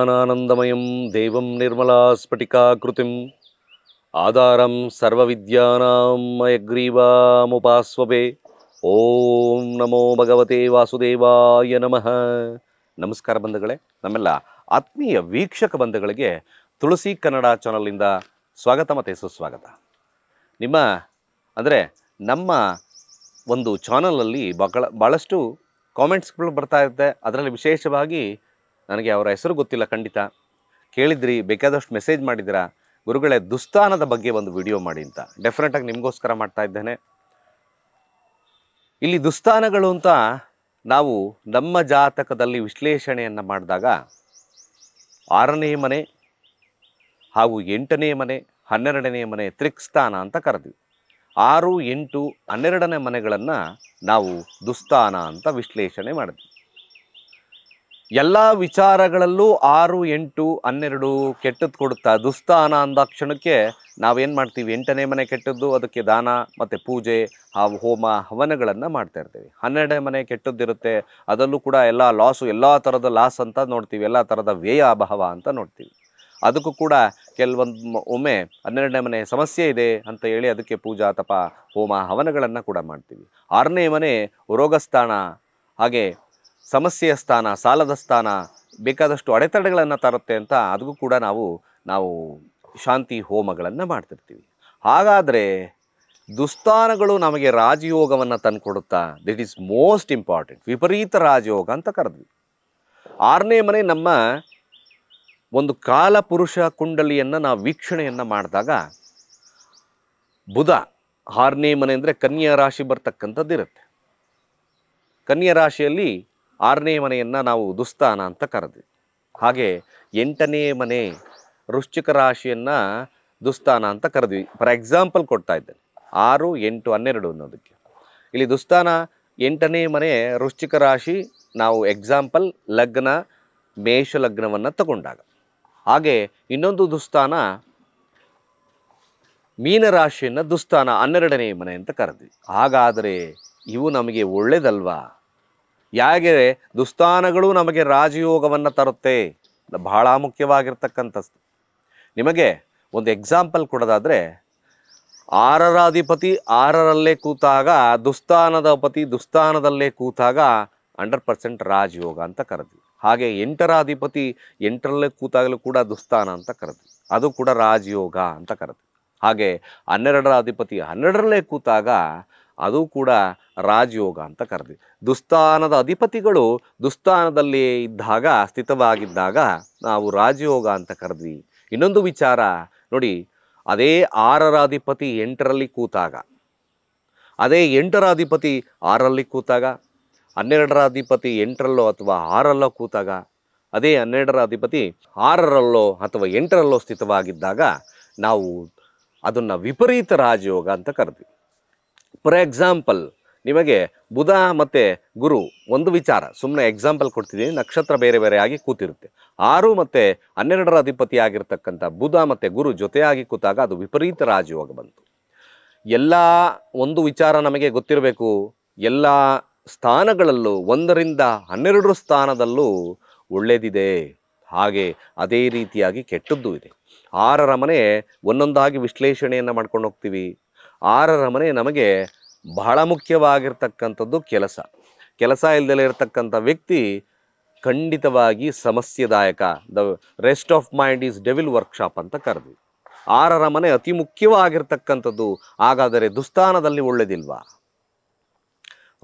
ನಿರ್ಮಲಾ ನಿರ್ಮಲಾ ಸ್ಫಟಿಕಾಕೃತಿ ಆಧಾರಂ సర్వవిద్యానామయగ్రీవాముపాస్వే ಓಂ ನಮೋ ಭಗವತೆ ವಾಸುದೇವಾಯ ನಮಃ ನಮಸ್ಕಾರ ಬಂಧುಗಳೇ ನಮ್ಮೆಲ್ಲ ಆತ್ಮೀಯ ವೀಕ್ಷಕ ಬಂಧುಗಳಿಗೆ ತುಳಸಿ ಕನ್ನಡ ಚಾನಲಿಂದ ಸ್ವಾಗತ ಮತ್ತು ಸುಸ್ವಾಗತ ನಿಮ್ಮ ಅಂದರೆ ನಮ್ಮ ಒಂದು ಚಾನಲಲ್ಲಿ ಬಹಳ ಭಾಳಷ್ಟು ಕಾಮೆಂಟ್ಸ್ಗಳು ಬರ್ತಾ ಇರುತ್ತೆ ಅದರಲ್ಲಿ ವಿಶೇಷವಾಗಿ ನನಗೆ ಅವರ ಹೆಸರು ಗೊತ್ತಿಲ್ಲ ಖಂಡಿತ ಕೇಳಿದ್ರಿ ಬೇಕಾದಷ್ಟು ಮೆಸೇಜ್ ಮಾಡಿದಿರಾ ಗುರುಗಳೇ ದುಸ್ಥಾನದ ಬಗ್ಗೆ ಒಂದು ವಿಡಿಯೋ ಮಾಡಿ ಅಂತ ಡೆಫಿನೆಟಾಗಿ ನಿಮಗೋಸ್ಕರ ಮಾಡ್ತಾ ಇದ್ದೇನೆ ಇಲ್ಲಿ ದುಸ್ತಾನಗಳು ಅಂತ ನಾವು ನಮ್ಮ ಜಾತಕದಲ್ಲಿ ವಿಶ್ಲೇಷಣೆಯನ್ನು ಮಾಡಿದಾಗ ಆರನೇ ಮನೆ ಹಾಗೂ ಎಂಟನೇ ಮನೆ ಹನ್ನೆರಡನೇ ಮನೆ ತ್ರಿಕ್ಸ್ಥಾನ ಅಂತ ಕರೆದ್ವಿ ಆರು ಎಂಟು ಹನ್ನೆರಡನೇ ಮನೆಗಳನ್ನು ನಾವು ದುಸ್ಥಾನ ಅಂತ ವಿಶ್ಲೇಷಣೆ ಮಾಡಿದ್ವಿ ಎಲ್ಲ ವಿಚಾರಗಳಲ್ಲೂ ಆರು ಎಂಟು ಹನ್ನೆರಡು ಕೆಟ್ಟದ್ದು ಕೊಡುತ್ತಾ ದುಸ್ಥಾನ ಅಂದ ಕ್ಷಣಕ್ಕೆ ನಾವೇನು ಮಾಡ್ತೀವಿ ಎಂಟನೇ ಮನೆ ಕೆಟ್ಟದ್ದು ಅದಕ್ಕೆ ದಾನ ಮತ್ತು ಪೂಜೆ ಆ ಹೋಮ ಹವನಗಳನ್ನು ಮಾಡ್ತಾ ಇರ್ತೀವಿ ಹನ್ನೆರಡನೇ ಮನೆ ಕೆಟ್ಟದ್ದಿರುತ್ತೆ ಅದರಲ್ಲೂ ಕೂಡ ಎಲ್ಲ ಲಾಸು ಎಲ್ಲ ಥರದ ಲಾಸ್ ಅಂತ ನೋಡ್ತೀವಿ ಎಲ್ಲ ಥರದ ವ್ಯಯ ಅಭಾವ ಅಂತ ನೋಡ್ತೀವಿ ಅದಕ್ಕೂ ಕೂಡ ಕೆಲವೊಂದು ಒಮ್ಮೆ ಹನ್ನೆರಡನೇ ಮನೆ ಸಮಸ್ಯೆ ಇದೆ ಅಂತ ಹೇಳಿ ಅದಕ್ಕೆ ಪೂಜಾ ತಪ ಹೋಮ ಹವನಗಳನ್ನು ಕೂಡ ಮಾಡ್ತೀವಿ ಆರನೇ ಮನೆ ರೋಗಸ್ಥಾನ ಹಾಗೆ ಸಮಸ್ಯೆಯ ಸ್ಥಾನ ಸಾಲದ ಸ್ಥಾನ ಬೇಕಾದಷ್ಟು ಅಡೆತಡೆಗಳನ್ನು ತರುತ್ತೆ ಅಂತ ಅದಕ್ಕೂ ಕೂಡ ನಾವು ನಾವು ಶಾಂತಿ ಹೋಮಗಳನ್ನು ಮಾಡ್ತಿರ್ತೀವಿ ಹಾಗಾದರೆ ದುಸ್ಥಾನಗಳು ನಮಗೆ ರಾಜಯೋಗವನ್ನು ತಂದುಕೊಡುತ್ತಾ ದಿಟ್ ಈಸ್ ಮೋಸ್ಟ್ ಇಂಪಾರ್ಟೆಂಟ್ ವಿಪರೀತ ರಾಜಯೋಗ ಅಂತ ಕರೆದ್ವಿ ಆರನೇ ಮನೆ ನಮ್ಮ ಒಂದು ಕಾಲಪುರುಷ ಕುಂಡಲಿಯನ್ನು ನಾವು ವೀಕ್ಷಣೆಯನ್ನು ಮಾಡಿದಾಗ ಬುಧ ಆರನೇ ಮನೆ ಅಂದರೆ ಕನ್ಯಾ ರಾಶಿ ಬರ್ತಕ್ಕಂಥದ್ದು ಇರುತ್ತೆ ಕನ್ಯಾ ರಾಶಿಯಲ್ಲಿ ಆರನೇ ಮನೆಯನ್ನು ನಾವು ದುಸ್ಥಾನ ಅಂತ ಕರೆದ್ವಿ ಹಾಗೆ ಎಂಟನೇ ಮನೆ ವೃಶ್ಚಿಕ ರಾಶಿಯನ್ನು ದುಸ್ಥಾನ ಅಂತ ಕರೆದ್ವಿ ಫಾರ್ ಎಕ್ಸಾಂಪಲ್ ಕೊಡ್ತಾ ಇದ್ದೇನೆ ಆರು ಎಂಟು ಹನ್ನೆರಡು ಅನ್ನೋದಕ್ಕೆ ಇಲ್ಲಿ ದುಸ್ಥಾನ ಎಂಟನೇ ಮನೆ ವೃಶ್ಚಿಕ ರಾಶಿ ನಾವು ಎಕ್ಸಾಂಪಲ್ ಲಗ್ನ ಮೇಷ ತಗೊಂಡಾಗ ಹಾಗೆ ಇನ್ನೊಂದು ದುಸ್ಥಾನ ಮೀನರಾಶಿಯನ್ನು ದುಸ್ಥಾನ ಹನ್ನೆರಡನೇ ಮನೆ ಅಂತ ಕರೆದ್ವಿ ಹಾಗಾದರೆ ಇವು ನಮಗೆ ಒಳ್ಳೇದಲ್ವಾ ಯಾಕೆ ದುಸ್ಥಾನಗಳು ನಮಗೆ ರಾಜಯೋಗವನ್ನು ತರುತ್ತೆ ಬಹಳ ಮುಖ್ಯವಾಗಿರ್ತಕ್ಕಂಥದ್ದು ನಿಮಗೆ ಒಂದು ಎಕ್ಸಾಂಪಲ್ ಕೊಡೋದಾದರೆ ಆರರ ಅಧಿಪತಿ ಆರರಲ್ಲೇ ಕೂತಾಗ ದುಸ್ತಾನದ ಪತಿ ದುಸ್ಥಾನದಲ್ಲೇ ಕೂತಾಗ ಹಂಡ್ರೆಡ್ ಪರ್ಸೆಂಟ್ ರಾಜಯೋಗ ಅಂತ ಕರೆದ್ವಿ ಹಾಗೆ ಎಂಟರ ಅಧಿಪತಿ ಎಂಟರಲ್ಲೇ ಕೂತಾಗಲೂ ಕೂಡ ದುಸ್ತಾನ ಅಂತ ಕರೆದ್ವಿ ಅದು ಕೂಡ ರಾಜಯೋಗ ಅಂತ ಕರೆದ್ವಿ ಹಾಗೆ ಹನ್ನೆರಡರ ಅಧಿಪತಿ ಹನ್ನೆರಡರಲ್ಲೇ ಕೂತಾಗ ಅದು ಕೂಡ ರಾಜಯೋಗ ಅಂತ ಕರೆದ್ವಿ ದುಸ್ಥಾನದ ಅಧಿಪತಿಗಳು ದುಸ್ಥಾನದಲ್ಲಿ ಇದ್ದಾಗ ಸ್ಥಿತವಾಗಿದ್ದಾಗ ನಾವು ರಾಜಯೋಗ ಅಂತ ಕರೆದ್ವಿ ಇನ್ನೊಂದು ವಿಚಾರ ನೋಡಿ ಅದೇ ಆರರ ಅಧಿಪತಿ ಎಂಟರಲ್ಲಿ ಕೂತಾಗ ಅದೇ ಎಂಟರ ಅಧಿಪತಿ ಆರಲ್ಲಿ ಕೂತಾಗ ಹನ್ನೆರಡರ ಅಧಿಪತಿ ಎಂಟರಲ್ಲೋ ಅಥವಾ ಆರಲ್ಲೋ ಕೂತಾಗ ಅದೇ ಹನ್ನೆರಡರ ಅಧಿಪತಿ ಆರರಲ್ಲೋ ಅಥವಾ ಎಂಟರಲ್ಲೋ ಸ್ಥಿತವಾಗಿದ್ದಾಗ ನಾವು ಅದನ್ನು ವಿಪರೀತ ರಾಜಯೋಗ ಅಂತ ಕರೆದ್ವಿ ಫಾರ್ ಎಕ್ಸಾಂಪಲ್ ನಿಮಗೆ ಬುಧ ಮತ್ತು ಗುರು ಒಂದು ವಿಚಾರ ಸುಮ್ಮನೆ ಎಕ್ಸಾಂಪಲ್ ಕೊಡ್ತಿದ್ದೀನಿ ನಕ್ಷತ್ರ ಬೇರೆ ಬೇರೆ ಆಗಿ ಕೂತಿರುತ್ತೆ ಆರು ಮತ್ತು ಹನ್ನೆರಡರ ಅಧಿಪತಿ ಆಗಿರ್ತಕ್ಕಂಥ ಬುಧ ಮತ್ತು ಗುರು ಜೊತೆಯಾಗಿ ಕೂತಾಗ ಅದು ವಿಪರೀತ ರಾಜಯೋಗ ಬಂತು ಎಲ್ಲ ಒಂದು ವಿಚಾರ ನಮಗೆ ಗೊತ್ತಿರಬೇಕು ಎಲ್ಲ ಸ್ಥಾನಗಳಲ್ಲೂ ಒಂದರಿಂದ ಹನ್ನೆರಡು ಸ್ಥಾನದಲ್ಲೂ ಒಳ್ಳೆಯದಿದೆ ಹಾಗೆ ಅದೇ ರೀತಿಯಾಗಿ ಕೆಟ್ಟದ್ದು ಇದೆ ಆರರ ಮನೆ ಒಂದೊಂದಾಗಿ ವಿಶ್ಲೇಷಣೆಯನ್ನು ಮಾಡ್ಕೊಂಡು ಹೋಗ್ತೀವಿ ಆರರ ಮನೆ ನಮಗೆ ಬಹಳ ಮುಖ್ಯವಾಗಿರ್ತಕ್ಕಂಥದ್ದು ಕೆಲಸ ಕೆಲಸ ಇಲ್ದಲೇ ಇರತಕ್ಕಂಥ ವ್ಯಕ್ತಿ ಖಂಡಿತವಾಗಿ ಸಮಸ್ಯೆದಾಯಕ the rest of mind is devil workshop ಅಂತ ಕರೆದ್ವಿ ಆರರ ಮನೆ ಅತಿ ಮುಖ್ಯವಾಗಿರ್ತಕ್ಕಂಥದ್ದು ಹಾಗಾದರೆ ದುಸ್ಥಾನದಲ್ಲಿ ಒಳ್ಳೆದಿಲ್ವಾ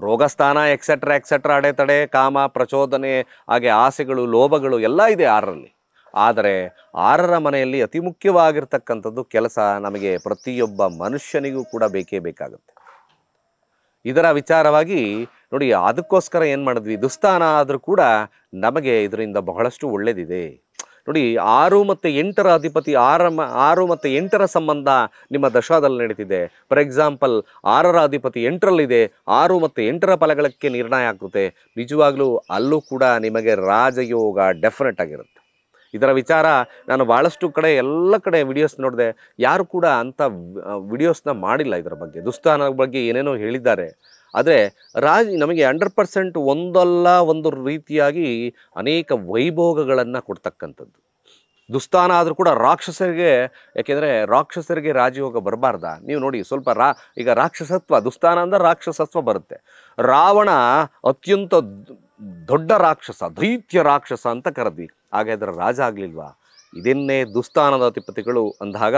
ರೋಗಸ್ಥಾನ ಎಕ್ಸೆಟ್ರಾ ಎಕ್ಸೆಟ್ರಾ ಅಡೆತಡೆ ಕಾಮ ಪ್ರಚೋದನೆ ಹಾಗೆ ಆಸೆಗಳು ಲೋಭಗಳು ಎಲ್ಲ ಇದೆ ಆರರಲ್ಲಿ ಆದರೆ ಆರರ ಮನೆಯಲ್ಲಿ ಅತಿ ಮುಖ್ಯವಾಗಿರ್ತಕ್ಕಂಥದ್ದು ಕೆಲಸ ನಮಗೆ ಪ್ರತಿಯೊಬ್ಬ ಮನುಷ್ಯನಿಗೂ ಕೂಡ ಬೇಕೇ ಬೇಕಾಗುತ್ತೆ ಇದರ ವಿಚಾರವಾಗಿ ನೋಡಿ ಅದಕ್ಕೋಸ್ಕರ ಏನು ಮಾಡಿದ್ವಿ ದುಸ್ತಾನ ಆದರೂ ಕೂಡ ನಮಗೆ ಇದರಿಂದ ಬಹಳಷ್ಟು ಒಳ್ಳೆಯದಿದೆ ನೋಡಿ ಆರು ಮತ್ತು ಎಂಟರ ಅಧಿಪತಿ ಆರ ಆರು ಮತ್ತು ಎಂಟರ ಸಂಬಂಧ ನಿಮ್ಮ ದಶಾದಲ್ಲಿ ನಡೀತಿದೆ ಫಾರ್ ಎಕ್ಸಾಂಪಲ್ ಆರರ ಅಧಿಪತಿ ಎಂಟರಲ್ಲಿದೆ ಆರು ಮತ್ತು ಎಂಟರ ಫಲಗಳಕ್ಕೆ ನಿರ್ಣಯ ಆಗುತ್ತೆ ನಿಜವಾಗಲೂ ಅಲ್ಲೂ ಕೂಡ ನಿಮಗೆ ರಾಜಯೋಗ ಡೆಫಿನೆಟ್ ಆಗಿರುತ್ತೆ ಇದರ ವಿಚಾರ ನಾನು ಭಾಳಷ್ಟು ಕಡೆ ಎಲ್ಲ ಕಡೆ ವಿಡಿಯೋಸ್ ನೋಡಿದೆ ಯಾರು ಕೂಡ ಅಂಥ ವಿಡಿಯೋಸ್ನ ಮಾಡಿಲ್ಲ ಇದರ ಬಗ್ಗೆ ದುಸ್ತಾನ ಬಗ್ಗೆ ಏನೇನೋ ಹೇಳಿದ್ದಾರೆ ಆದರೆ ರಾಜ್ ನಮಗೆ ಹಂಡ್ರೆಡ್ ಪರ್ಸೆಂಟ್ ಒಂದಲ್ಲ ಒಂದು ರೀತಿಯಾಗಿ ಅನೇಕ ವೈಭೋಗಗಳನ್ನು ಕೊಡ್ತಕ್ಕಂಥದ್ದು ದುಸ್ತಾನ ಆದರೂ ಕೂಡ ರಾಕ್ಷಸರಿಗೆ ಯಾಕೆಂದರೆ ರಾಕ್ಷಸರಿಗೆ ರಾಜಯೋಗ ಬರಬಾರ್ದ ನೀವು ನೋಡಿ ಸ್ವಲ್ಪ ರಾ ಈಗ ರಾಕ್ಷಸತ್ವ ದುಸ್ತಾನ ಅಂದರೆ ರಾಕ್ಷಸತ್ವ ಬರುತ್ತೆ ರಾವಣ ಅತ್ಯಂತ ದೊಡ್ಡ ರಾಕ್ಷಸ ದೈತ್ಯ ರಾಕ್ಷಸ ಅಂತ ಕರೆದ್ವಿ ಹಾಗೆ ಅದರ ರಾಜ ಆಗಲಿಲ್ವಾ ಇದನ್ನೇ ದುಸ್ತಾನದ ಅಧಿಪತಿಗಳು ಅಂದಾಗ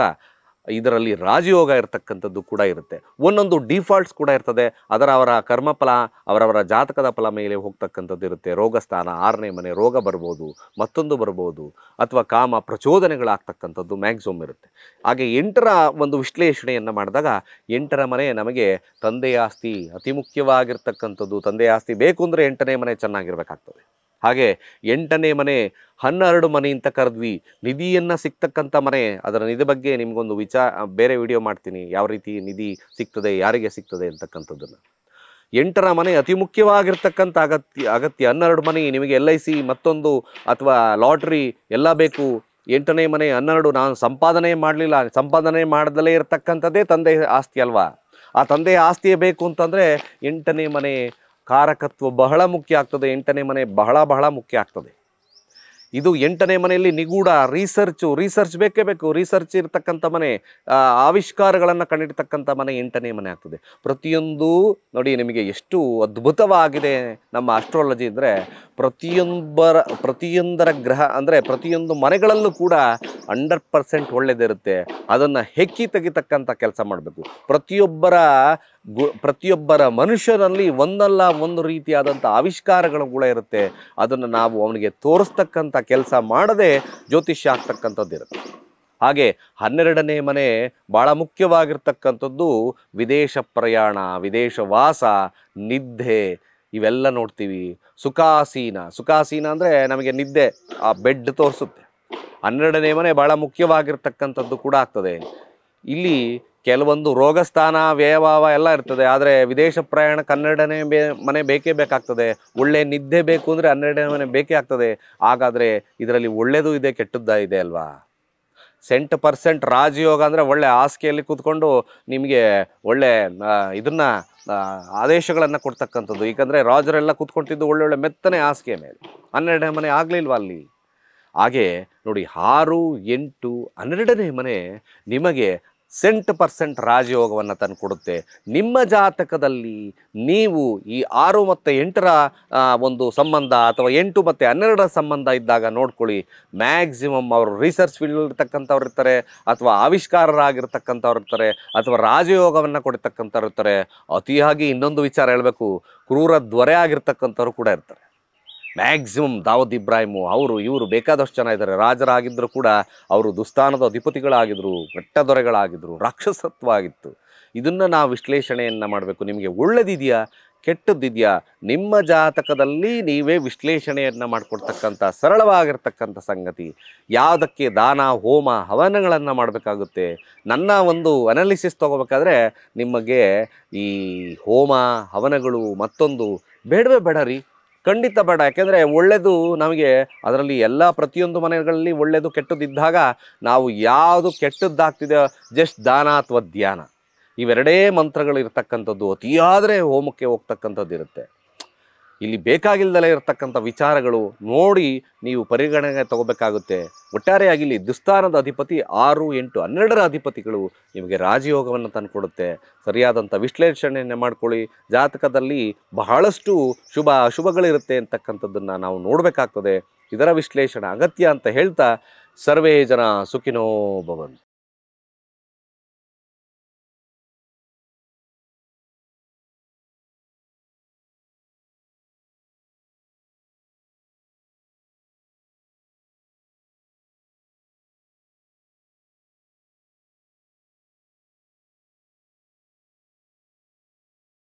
ಇದರಲ್ಲಿ ರಾಜಯೋಗ ಇರತಕ್ಕಂಥದ್ದು ಕೂಡ ಇರುತ್ತೆ ಒಂದೊಂದು ಡಿಫಾಲ್ಟ್ಸ್ ಕೂಡ ಇರ್ತದೆ ಅದರ ಅವರ ಕರ್ಮಫಲ ಅವರವರ ಜಾತಕದ ಫಲ ಮೇಲೆ ಹೋಗ್ತಕ್ಕಂಥದ್ದು ಇರುತ್ತೆ ರೋಗಸ್ಥಾನ ಆರನೇ ಮನೆ ರೋಗ ಬರ್ಬೋದು ಮತ್ತೊಂದು ಬರ್ಬೋದು ಅಥವಾ ಕಾಮ ಪ್ರಚೋದನೆಗಳಾಗ್ತಕ್ಕಂಥದ್ದು ಮ್ಯಾಕ್ಸಿಮಮ್ ಇರುತ್ತೆ ಹಾಗೆ ಎಂಟರ ಒಂದು ವಿಶ್ಲೇಷಣೆಯನ್ನು ಮಾಡಿದಾಗ ಎಂಟರ ಮನೆ ನಮಗೆ ತಂದೆಯ ಆಸ್ತಿ ಅತಿ ಮುಖ್ಯವಾಗಿರ್ತಕ್ಕಂಥದ್ದು ತಂದೆಯ ಆಸ್ತಿ ಬೇಕು ಅಂದರೆ ಎಂಟನೇ ಮನೆ ಚೆನ್ನಾಗಿರಬೇಕಾಗ್ತದೆ ಹಾಗೆ ಎಂಟನೇ ಮನೆ ಹನ್ನೆರಡು ಮನೆ ಅಂತ ಕರೆದ್ವಿ ನಿಧಿಯನ್ನು ಸಿಗ್ತಕ್ಕಂಥ ಮನೆ ಅದರ ನಿಧಿ ಬಗ್ಗೆ ನಿಮಗೊಂದು ವಿಚಾರ ಬೇರೆ ವಿಡಿಯೋ ಮಾಡ್ತೀನಿ ಯಾವ ರೀತಿ ನಿಧಿ ಸಿಗ್ತದೆ ಯಾರಿಗೆ ಸಿಗ್ತದೆ ಅಂತಕ್ಕಂಥದ್ದನ್ನು ಎಂಟರ ಮನೆ ಅತಿ ಮುಖ್ಯವಾಗಿರ್ತಕ್ಕಂಥ ಅಗತ್ಯ ಅಗತ್ಯ ಹನ್ನೆರಡು ಮನೆ ನಿಮಗೆ ಎಲ್ ಐ ಸಿ ಮತ್ತೊಂದು ಅಥವಾ ಲಾಟ್ರಿ ಎಲ್ಲ ಬೇಕು ಎಂಟನೇ ಮನೆ ಹನ್ನೆರಡು ನಾನು ಸಂಪಾದನೆ ಮಾಡಲಿಲ್ಲ ಸಂಪಾದನೆ ಮಾಡದಲ್ಲೇ ಇರತಕ್ಕಂಥದ್ದೇ ತಂದೆ ಆಸ್ತಿ ಅಲ್ವಾ ಆ ತಂದೆಯ ಆಸ್ತಿಯೇ ಬೇಕು ಅಂತಂದರೆ ಎಂಟನೇ ಮನೆ ಕಾರಕತ್ವ ಬಹಳ ಮುಖ್ಯ ಆಗ್ತದೆ ಎಂಟನೇ ಮನೆ ಬಹಳ ಬಹಳ ಮುಖ್ಯ ಆಗ್ತದೆ ಇದು ಎಂಟನೇ ಮನೆಯಲ್ಲಿ ನಿಗೂಢ ರಿಸರ್ಚು ರಿಸರ್ಚ್ ಬೇಕೇ ಬೇಕು ರಿಸರ್ಚ್ ಇರತಕ್ಕಂಥ ಮನೆ ಆವಿಷ್ಕಾರಗಳನ್ನು ಕಂಡಿಡ್ತಕ್ಕಂಥ ಮನೆ ಎಂಟನೇ ಮನೆ ಆಗ್ತದೆ ಪ್ರತಿಯೊಂದು ನೋಡಿ ನಿಮಗೆ ಎಷ್ಟು ಅದ್ಭುತವಾಗಿದೆ ನಮ್ಮ ಆಸ್ಟ್ರಾಲಜಿ ಅಂದರೆ ಪ್ರತಿಯೊಬ್ಬರ ಪ್ರತಿಯೊಂದರ ಗ್ರಹ ಅಂದರೆ ಪ್ರತಿಯೊಂದು ಮನೆಗಳಲ್ಲೂ ಕೂಡ ಹಂಡ್ರೆಡ್ ಪರ್ಸೆಂಟ್ ಒಳ್ಳೆಯದಿರುತ್ತೆ ಅದನ್ನು ಹೆಕ್ಕಿ ತೆಗಿತಕ್ಕಂಥ ಕೆಲಸ ಮಾಡಬೇಕು ಪ್ರತಿಯೊಬ್ಬರ ಗು ಪ್ರತಿಯೊಬ್ಬರ ಮನುಷ್ಯನಲ್ಲಿ ಒಂದಲ್ಲ ಒಂದು ರೀತಿಯಾದಂಥ ಆವಿಷ್ಕಾರಗಳು ಕೂಡ ಇರುತ್ತೆ ಅದನ್ನು ನಾವು ಅವನಿಗೆ ತೋರಿಸ್ತಕ್ಕಂಥ ಕೆಲಸ ಮಾಡದೆ ಜ್ಯೋತಿಷ್ಯ ಆಗ್ತಕ್ಕಂಥದ್ದು ಇರುತ್ತೆ ಹಾಗೆ ಹನ್ನೆರಡನೇ ಮನೆ ಭಾಳ ಮುಖ್ಯವಾಗಿರ್ತಕ್ಕಂಥದ್ದು ವಿದೇಶ ಪ್ರಯಾಣ ವಿದೇಶ ವಾಸ ನಿದ್ದೆ ಇವೆಲ್ಲ ನೋಡ್ತೀವಿ ಸುಖಾಸೀನ ಸುಖಾಸೀನ ಅಂದರೆ ನಮಗೆ ನಿದ್ದೆ ಆ ಬೆಡ್ ತೋರಿಸುತ್ತೆ ಹನ್ನೆರಡನೇ ಮನೆ ಭಾಳ ಮುಖ್ಯವಾಗಿರ್ತಕ್ಕಂಥದ್ದು ಕೂಡ ಆಗ್ತದೆ ಇಲ್ಲಿ ಕೆಲವೊಂದು ರೋಗಸ್ಥಾನ ವ್ಯಯಭಾವ ಎಲ್ಲ ಇರ್ತದೆ ಆದರೆ ವಿದೇಶ ಪ್ರಯಾಣ ಹನ್ನೆರಡನೇ ಬೇ ಮನೆ ಬೇಕೇ ಬೇಕಾಗ್ತದೆ ಒಳ್ಳೆ ನಿದ್ದೆ ಬೇಕು ಅಂದರೆ ಹನ್ನೆರಡನೇ ಮನೆ ಬೇಕೇ ಆಗ್ತದೆ ಹಾಗಾದರೆ ಇದರಲ್ಲಿ ಒಳ್ಳೆಯದು ಇದೆ ಕೆಟ್ಟದ್ದ ಇದೆ ಅಲ್ವಾ ಸೆಂಟ್ ಪರ್ಸೆಂಟ್ ರಾಜಯೋಗ ಅಂದರೆ ಒಳ್ಳೆ ಹಾಸಿಗೆಯಲ್ಲಿ ಕೂತ್ಕೊಂಡು ನಿಮಗೆ ಒಳ್ಳೆ ಇದನ್ನು ಆದೇಶಗಳನ್ನು ಕೊಡ್ತಕ್ಕಂಥದ್ದು ಏಕೆಂದರೆ ರಾಜರೆಲ್ಲ ಕೂತ್ಕೊಂತಿದ್ದು ಒಳ್ಳೊಳ್ಳೆ ಮೆತ್ತನೆ ಹಾಸಿಗೆ ಮೇಲೆ ಹನ್ನೆರಡನೇ ಮನೆ ಆಗಲಿಲ್ವ ಅಲ್ಲಿ ಹಾಗೆ ನೋಡಿ ಆರು ಎಂಟು ಹನ್ನೆರಡನೇ ಮನೆ ನಿಮಗೆ ಸೆಂಟ್ ಪರ್ಸೆಂಟ್ ರಾಜಯೋಗವನ್ನು ಕೊಡುತ್ತೆ ನಿಮ್ಮ ಜಾತಕದಲ್ಲಿ ನೀವು ಈ ಆರು ಮತ್ತು ಎಂಟರ ಒಂದು ಸಂಬಂಧ ಅಥವಾ ಎಂಟು ಮತ್ತು ಹನ್ನೆರಡರ ಸಂಬಂಧ ಇದ್ದಾಗ ನೋಡ್ಕೊಳ್ಳಿ ಮ್ಯಾಕ್ಸಿಮಮ್ ಅವರು ರಿಸರ್ಚ್ ಫೀಲ್ಡ್ ಇರ್ತಕ್ಕಂಥವ್ರು ಇರ್ತಾರೆ ಅಥವಾ ಆವಿಷ್ಕಾರರಾಗಿರ್ತಕ್ಕಂಥವ್ರು ಇರ್ತಾರೆ ಅಥವಾ ರಾಜಯೋಗವನ್ನು ಕೊಡ್ತಕ್ಕಂಥವ್ರು ಇರ್ತಾರೆ ಅತಿಯಾಗಿ ಇನ್ನೊಂದು ವಿಚಾರ ಹೇಳಬೇಕು ಕ್ರೂರ ದ್ವರೆ ಆಗಿರ್ತಕ್ಕಂಥವ್ರು ಕೂಡ ಇರ್ತಾರೆ ಮ್ಯಾಕ್ಸಿಮಮ್ ದಾವದ್ ಇಬ್ರಾಹಿಮು ಅವರು ಇವರು ಬೇಕಾದಷ್ಟು ಜನ ಇದ್ದಾರೆ ರಾಜರಾಗಿದ್ದರೂ ಕೂಡ ಅವರು ದುಸ್ತಾನದ ಅಧಿಪತಿಗಳಾಗಿದ್ದರು ದೊರೆಗಳಾಗಿದ್ದರು ರಾಕ್ಷಸತ್ವ ಆಗಿತ್ತು ಇದನ್ನು ನಾವು ವಿಶ್ಲೇಷಣೆಯನ್ನು ಮಾಡಬೇಕು ನಿಮಗೆ ಒಳ್ಳೆದಿದೆಯಾ ಕೆಟ್ಟದ್ದಿದೆಯಾ ನಿಮ್ಮ ಜಾತಕದಲ್ಲಿ ನೀವೇ ವಿಶ್ಲೇಷಣೆಯನ್ನು ಮಾಡಿಕೊಡ್ತಕ್ಕಂಥ ಸರಳವಾಗಿರ್ತಕ್ಕಂಥ ಸಂಗತಿ ಯಾವುದಕ್ಕೆ ದಾನ ಹೋಮ ಹವನಗಳನ್ನು ಮಾಡಬೇಕಾಗುತ್ತೆ ನನ್ನ ಒಂದು ಅನಾಲಿಸಿಸ್ ತೊಗೋಬೇಕಾದ್ರೆ ನಿಮಗೆ ಈ ಹೋಮ ಹವನಗಳು ಮತ್ತೊಂದು ಬೇಡವೇ ಬೇಡ ರೀ ಖಂಡಿತ ಬೇಡ ಯಾಕೆಂದರೆ ಒಳ್ಳೆಯದು ನಮಗೆ ಅದರಲ್ಲಿ ಎಲ್ಲ ಪ್ರತಿಯೊಂದು ಮನೆಗಳಲ್ಲಿ ಒಳ್ಳೆಯದು ಕೆಟ್ಟದ್ದಿದ್ದಾಗ ನಾವು ಯಾವುದು ಕೆಟ್ಟದ್ದಾಗ್ತಿದೆ ಜಸ್ಟ್ ದಾನ ಅಥವಾ ಧ್ಯಾನ ಇವೆರಡೇ ಮಂತ್ರಗಳು ಅತಿಯಾದರೆ ಹೋಮಕ್ಕೆ ಹೋಗ್ತಕ್ಕಂಥದ್ದು ಇರುತ್ತೆ ಇಲ್ಲಿ ಬೇಕಾಗಿಲ್ದಲೇ ಇರತಕ್ಕಂಥ ವಿಚಾರಗಳು ನೋಡಿ ನೀವು ಪರಿಗಣನೆಗೆ ತಗೋಬೇಕಾಗುತ್ತೆ ಒಟ್ಟಾರೆಯಾಗಿ ಇಲ್ಲಿ ದುಸ್ತಾನದ ಅಧಿಪತಿ ಆರು ಎಂಟು ಹನ್ನೆರಡರ ಅಧಿಪತಿಗಳು ನಿಮಗೆ ರಾಜಯೋಗವನ್ನು ತಂದುಕೊಡುತ್ತೆ ಸರಿಯಾದಂಥ ವಿಶ್ಲೇಷಣೆಯನ್ನು ಮಾಡಿಕೊಳ್ಳಿ ಜಾತಕದಲ್ಲಿ ಬಹಳಷ್ಟು ಶುಭ ಅಶುಭಗಳಿರುತ್ತೆ ಅಂತಕ್ಕಂಥದ್ದನ್ನು ನಾವು ನೋಡಬೇಕಾಗ್ತದೆ ಇದರ ವಿಶ್ಲೇಷಣೆ ಅಗತ್ಯ ಅಂತ ಹೇಳ್ತಾ ಸರ್ವೇ ಜನ ಸುಖಿನೋ ಭವಂತ